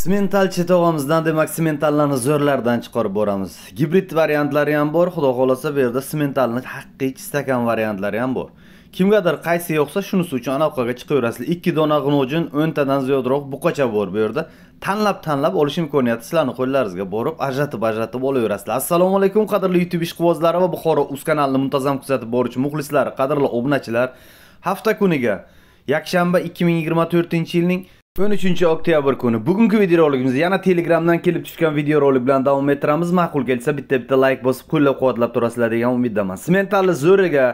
Simental chetog'imizdan demak simentallarni zo'rlardan chiqarib boramiz. Gibrid variantlari ham bor, xudo xolasa bu yerda simentalni haqiqiy stakan variantlari ham bor. Kimgadir qaysi yoqsa shunisi uchun anaqaga chiqaverasizlar. 2 dona g'unojin 10 tadan ziyodroq buqacha bor bu yerda. Tanlab-tanlab olish imkoniyati sizlarni qo'llaringizga borib, ajratib-ajratib olaverasizlar. Assalomu alaykum qadrli YouTube ishqibozlari va Buxoro Uz kanalini muntazam kuzatib boruvchi muxlislar, qadrli obunachilar. Hafta kuniga yakshanba 2024-yilning 13 oktyabr kuni bugungi videorolikimizni yana telegramdan kelib tushgan videorolik bilan davom ettiramiz ma'qul kelsa bitta bitta layk bosib qo'llab quvvatlab turasizlar degan umiddaman sementarli zo'riga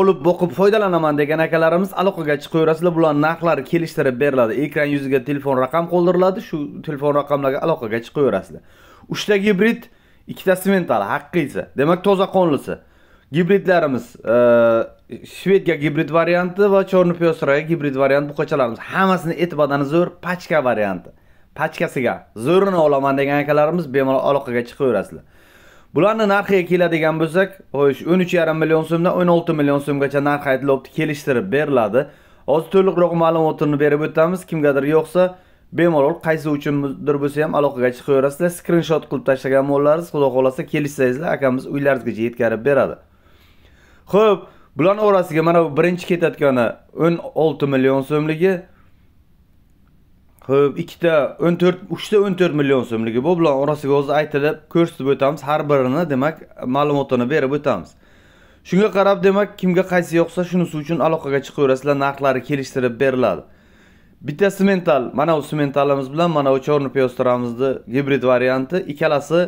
olib boqib foydalanaman degan akalarimiz aloqaga chiqaverasizlar bularni narxlari kelishtirib beriladi ekran yuziga telefon raqam qoldiriladi shu telefon raqamlarga aloqaga chiqaverasizlar uchta gibrid ikkita semental haqqiysi demak toza qonlisi gibridlarimiz e, shvedga gibrid varianti va черный piyoz gibrid variant bu buqachalarimiz hammasini e'tibordan zo'r pachka varianti pachkasiga zo'rini olaman degan akalarimiz bemalol aloqaga chiqaverasizlar bularni narxiga keladigan bo'lsak xo'sh o'n uch yarim million so'mdan o'n olti million so'mgacha narx aytilyapti kelishtirib beriladi hozir to'liqroq ma'lumotini berib o'tamiz kimgadir yo'qsa bemalol qaysi uchundir bo'lsa ham aloqaga chiqaverasizlar skrinshot qilib tashlagan bo'laringiz xudo xohlasa kelishsangizlar akamiz uylaringizgacha yetkazib beradi Xo'p, bularni orasiga mana bu birinchi ketayotgani 16 million so'mligi. Xo'p, ikkita 14, uchta 14 million so'mligi. Bu bilan orasiga hozir aytilib, ko'rsatib o'tamiz har birini, demak, ma'lumotini berib o'tamiz. Shunga qarab, demak, kimga qaysi yoqsa, shunisi uchun aloqaga chiqaverasizlar, narxlari kelishtirib beriladi. Bitta simental, mana u simentalimiz bilan mana u chorni piyostramizni gibrid varianti, ikkalasi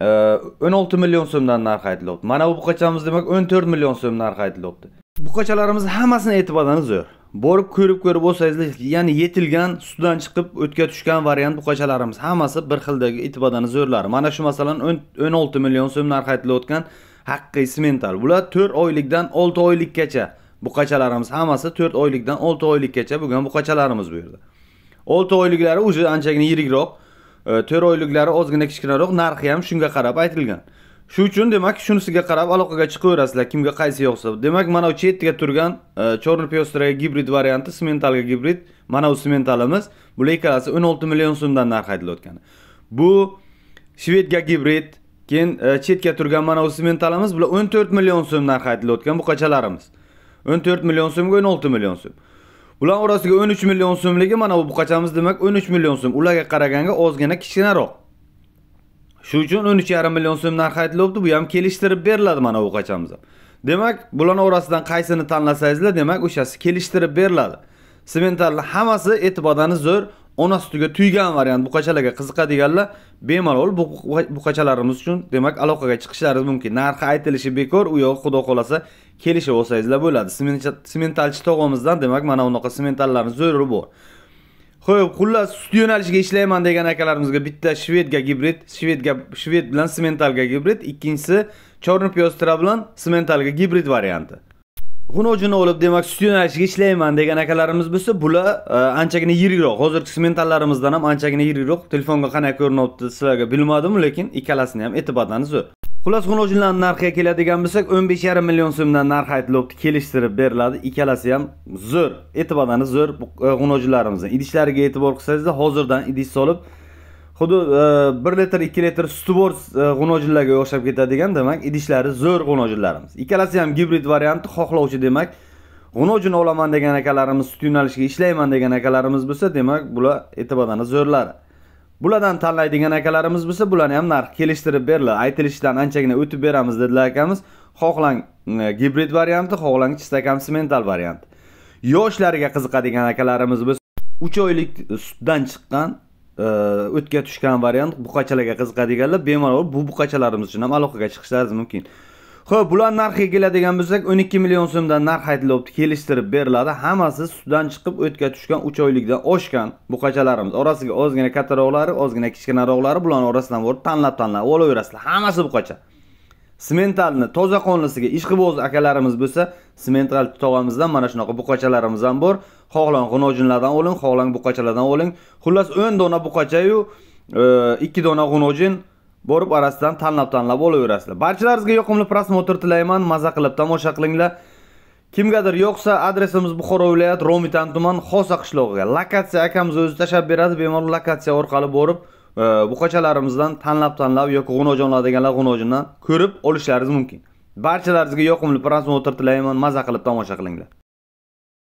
16 million so'mdan narxi aytilyapti mana bu buqachamiz demak 14 million so'm narxi aytilyapti buqachalarimizni hammasini e'tibordan zo'r borib ko'rib ko'rib bo'lsangizlar ya'ni yetilgan sutdan chiqib o'tga tushgan variant buqachalarimiz hammasi bir xildagi itibadan zo'rlari mana shu masalan 16 million so'm narxi aytilayotgan haqiqiy smental bular 4 oylikdan 6 oylikkacha buqachalarimiz hammasi 4 oylikdan 6 oylikkacha bo'lgan buqachalarimiz bu yerda 6 oyliklari уже anchagina yirikroq to'rt oyliklari ozgina kichkinaroq narxi ham shunga qarab aytilgan shu uchun demak shunisiga qarab aloqaga chiqaverasizlar kimga qaysi yoqsa demak mana bu chetda turgan черный e, пестрая gibrid varianti smentalga gibrid mana bu smentalimiz bular ikkalasi o'n olti million so'mdan narx aytilayotgan bu shvedga gibrid keyin e, chetga turgan mana bu smentalimiz bular o'n to'rt million so'm narx aytilayotgan buqachalarimiz o'n to'rt million so'mga o'n olti million so'm ular orasiga 13 million so'mligi mana bu buqachamiz demak 13 million so'm ularga qaraganga ozgina kichkinaroq shu uchun 13,5 million so'm narxi aytilibdi. bu ham kelishtirib beriladi mana bu buqachamiz demak bularni orasidan qaysini tanlasangizlar demak o'shasi kelishtirib beriladi sementarlar hammasi e'tibordan zo'r ona sutiga tuygan variant buqachalarga qiziqadiganlar bemalol bu buqachalarimiz uchun demak aloqaga chiqishlariz mumkin narxi aytilishi bekor u yoq xudo xohlasa kelishib olsangizlar bo'ladi sementalchi tog'amizdan demak mana unaqa sementallarni zo'ri bor ho'p xullas sut yo'nalishiga ishlayman degan akalarimizga bitta shvedga gibrid shvedga shved bilan sementalga gibrid ikkinchisi черный пестра bilan sementalga gibrid varianti Gunojini olib demak sut yo'nalishiga ishlayman degan akalarimiz bo'lsa bular e, anchagina yirikroq hozirgi sementallarimizdan ham anchagina yirikroq telefonga qanaqa ko'rinyapti sizlarga bilmadim lekin ikkalasini ham e'tibordan uzib xullas xunuvchilarni narxiga keladigan bo'lsak o'n besh yarim million so'mdan narx aytilyapti kelishtirib beriladi ikkalasi ham zo'r e'tibordan zo'r e, xunuvchilarimizni idishlariga e'tibor qilsangizda hozirdan idish solib xuddi e, bir litr ikki litr stvor e, g'unojillarga o'xshab ketadigan demak idishlari zo'r g'unojillarimiz ikkalasi ham gibrid varianti xohlovchi demak g'unojini olaman degan akalarimiz sut yo'nalishiga ishlayman degan akalarimiz bo'lsa demak bular e'tibordani zo'rlari bulardan tanlaydigan akalarimiz bo'lsa bularni ham narx kelishtirib beriladi aytilishidan anchagina o'tib beramiz dedilar akamiz xohlang e, gibrid varianti xohlang chistakam simental variant yoshlarga qiziqadigan akalarimiz bo'lsa uch oylik sutdan chiqqan o'tga tushgan variant buqachalarga qiziqadiganlar bemalol bu buqachalarimiz uchun ham aloqaga qilishlari mumkin ho'p bular narxiga keladigan bo'lsak 12 million so'mdan narx aytilyapti kelishtirib beriladi hammasi sutdan chiqib o'tga tushgan 3 oylikdan oshgan buqachalarimiz orasiga ozgina kattaroqlari ozgina kichkinaroqlari bularni orasidan borib tanlab tanlab olaverasizlar hammasi buqacha Sementalni toza qonlisiga o'z akalarimiz bo'lsa smental tutog'imizdan mana shunaqa buqachalarimiz ham bor xohlang g'unojinlardan oling xohlang buqachalardan oling xullas 10 dona buqachayu 2 e, dona g'unojin borib orasidan tanlab tanlab olaverasizlar barchalaringizga yoqimli prosmotr tilayman maza qilib tomosha qilinglar kimgadir yoqsa adresimiz buxoro viloyat romitan tuman xosa qishlog'iga lokatsiya akamiz o'zi tashlab beradi bemalol lokatsiya orqali borib buqachalarimizdan tanlab tanlab yoki g'unojonlar deganlar g'unojondan ko'rib olishlaringiz mumkin barchalaringizga yoqimli prasмотр tilayman maza qilib tomosha qilinglar